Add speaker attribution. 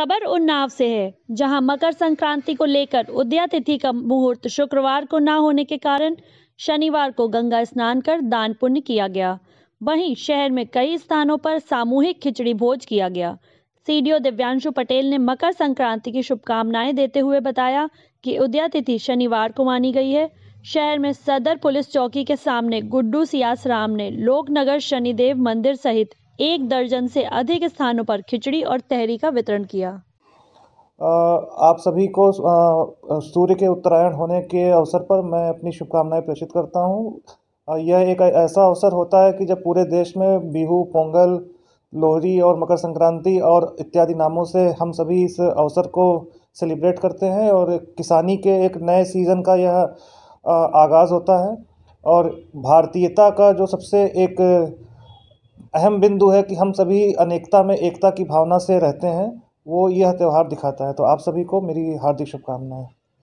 Speaker 1: खबर उन्नाव से है जहां मकर संक्रांति को लेकर उदया तिथि का मुहूर्त शुक्रवार को ना होने के कारण शनिवार को गंगा स्नान कर दान पुण्य किया गया वहीं शहर में कई स्थानों पर सामूहिक खिचड़ी भोज किया गया सीडीओ दिव्यांशु पटेल ने मकर संक्रांति की शुभकामनाएं देते हुए बताया कि उदया तिथि शनिवार को मानी गई है शहर में सदर पुलिस चौकी के सामने गुड्डू सियास राम ने लोकनगर शनिदेव मंदिर सहित एक दर्जन से अधिक स्थानों पर खिचड़ी और तहरी का वितरण किया
Speaker 2: आप सभी को सूर्य के उत्तरायण होने के अवसर पर मैं अपनी शुभकामनाएं प्रेषित करता हूँ यह एक ऐसा अवसर होता है कि जब पूरे देश में बिहू पोंगल लोहरी और मकर संक्रांति और इत्यादि नामों से हम सभी इस अवसर को सेलिब्रेट करते हैं और किसानी के एक नए सीज़न का यह आगाज़ होता है और भारतीयता का जो सबसे एक अहम बिंदु है कि हम सभी अनेकता में एकता की भावना से रहते हैं वो यह त्यौहार दिखाता है तो आप सभी को मेरी हार्दिक शुभकामनाएँ